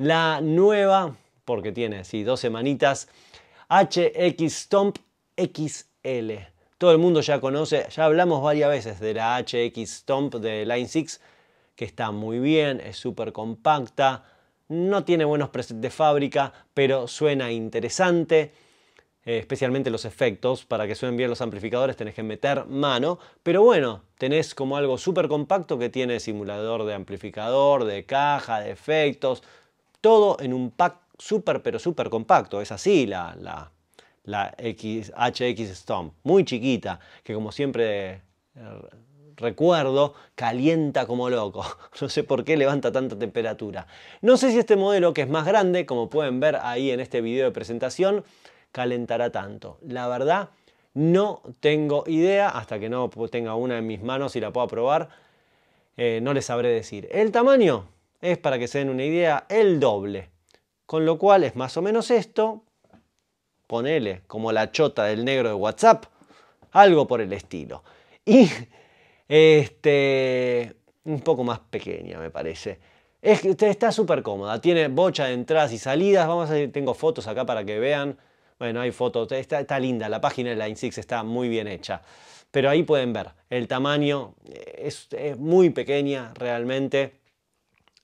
la nueva, porque tiene así dos semanitas, HX Stomp XL. Todo el mundo ya conoce, ya hablamos varias veces de la HX Stomp de Line 6, que está muy bien, es súper compacta, no tiene buenos presets de fábrica, pero suena interesante eh, especialmente los efectos, para que suenen bien los amplificadores tenés que meter mano, pero bueno, tenés como algo súper compacto que tiene simulador de amplificador, de caja, de efectos, todo en un pack súper, pero súper compacto. Es así la, la, la X, HX Stomp, muy chiquita, que como siempre eh, recuerdo, calienta como loco. No sé por qué levanta tanta temperatura. No sé si este modelo, que es más grande, como pueden ver ahí en este video de presentación, calentará tanto. La verdad, no tengo idea, hasta que no tenga una en mis manos y la pueda probar, eh, no les sabré decir. El tamaño, es, para que se den una idea, el doble. Con lo cual es más o menos esto, ponele como la chota del negro de WhatsApp, algo por el estilo. Y este, un poco más pequeña me parece. está súper cómoda, tiene bocha de entradas y salidas, vamos a tengo fotos acá para que vean. Bueno, hay fotos, está, linda, la página de la INSIX está muy bien hecha pero ahí pueden ver el tamaño es, muy pequeña realmente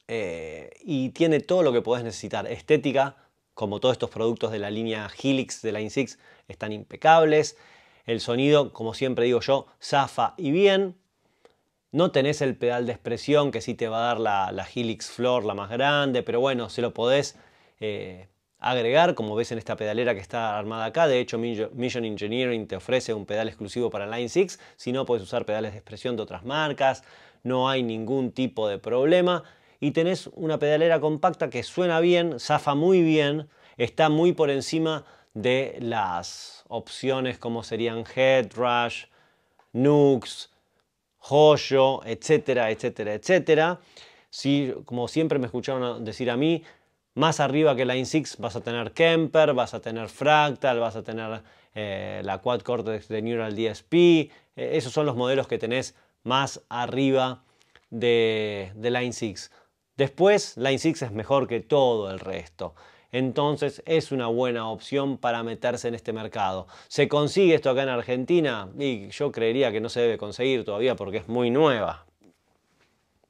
eh, y tiene todo lo que podés necesitar. Estética, como todos estos productos de la línea Helix de Line 6 están impecables. El sonido, como siempre digo yo, zafa y bien. No tenés el pedal de expresión que sí te va a dar la, Helix Floor, la más grande, pero bueno, se lo podés eh, agregar, como ves en esta pedalera que está armada acá. De hecho, Mission Engineering te ofrece un pedal exclusivo para Line 6. Si no, puedes usar pedales de expresión de otras marcas. No hay ningún tipo de problema y tenés una pedalera compacta que suena bien, zafa muy bien, está muy por encima de las opciones como serían Headrush, Nux, Hoyo, etcétera, etcétera, etcétera. Si, como siempre me escucharon decir a mí, más arriba que Line 6 vas a tener Kemper, vas a tener Fractal, vas a tener eh, la Quad Cortex de Neural DSP. Eh, esos son los modelos que tenés más arriba de Line 6. Después, la INSIX es mejor que todo el resto. Entonces es una buena opción para meterse en este mercado. ¿Se consigue esto acá en Argentina? Y yo creería que no se debe conseguir todavía porque es muy nueva.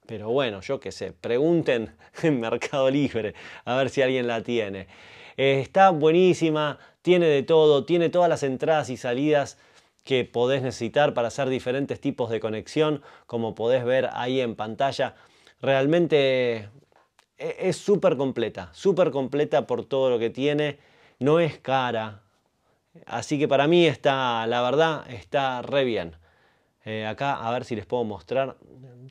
Pero bueno, yo qué sé, pregunten en Mercado Libre a ver si alguien la tiene. Eh, está buenísima, tiene de todo, tiene todas las entradas y salidas que podés necesitar para hacer diferentes tipos de conexión, como podés ver ahí en pantalla. Realmente eh, es súper completa, súper completa por todo lo que tiene. No es cara. Así que para mí está, la verdad, está re bien. Eh, acá a ver si les puedo mostrar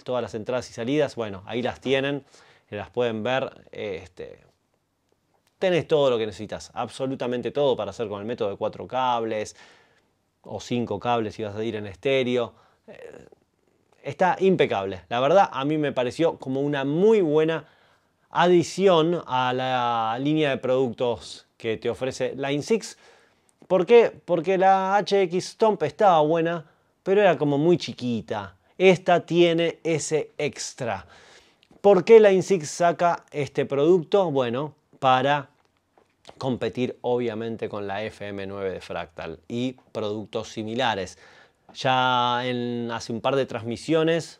todas las entradas y salidas. Bueno, ahí las tienen, las pueden ver. Este, tenés todo lo que necesitas, absolutamente todo para hacer con el método de cuatro cables o cinco cables si vas a ir en estéreo. Eh, está impecable. La verdad, a mí me pareció como una muy buena adición a la línea de productos que te ofrece Line 6. ¿Por qué? Porque la HX Stomp estaba buena, pero era como muy chiquita. Esta tiene ese extra. ¿Por qué Line 6 saca este producto? Bueno, para competir obviamente con la FM9 de Fractal y productos similares. Ya en, hace un par de transmisiones,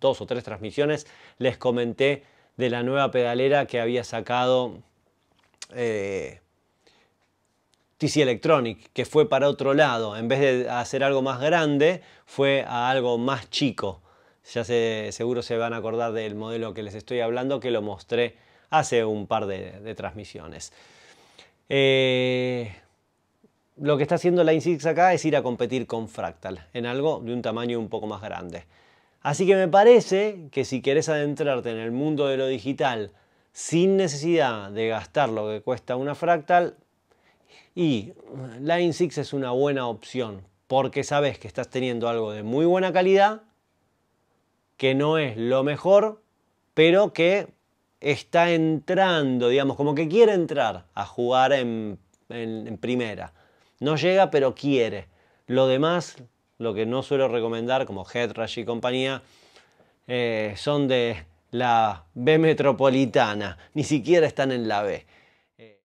dos o tres transmisiones, les comenté de la nueva pedalera que había sacado eh, TC Electronic, que fue para otro lado. En vez de hacer algo más grande, fue a algo más chico. Ya seguro se van a acordar del modelo que les estoy hablando, que lo mostré hace un par de, transmisiones. Eh, lo que está haciendo la Insix acá es ir a competir con Fractal en algo de un tamaño un poco más grande. Así que me parece que si querés adentrarte en el mundo de lo digital sin necesidad de gastar lo que cuesta una Fractal, y Line 6 es una buena opción porque sabes que estás teniendo algo de muy buena calidad, que no es lo mejor, pero que está entrando, digamos, como que quiere entrar a jugar en primera. No llega, pero quiere. Lo demás, lo que no suelo recomendar, como Headrush y compañía, eh, son de la B metropolitana. Ni siquiera están en la B.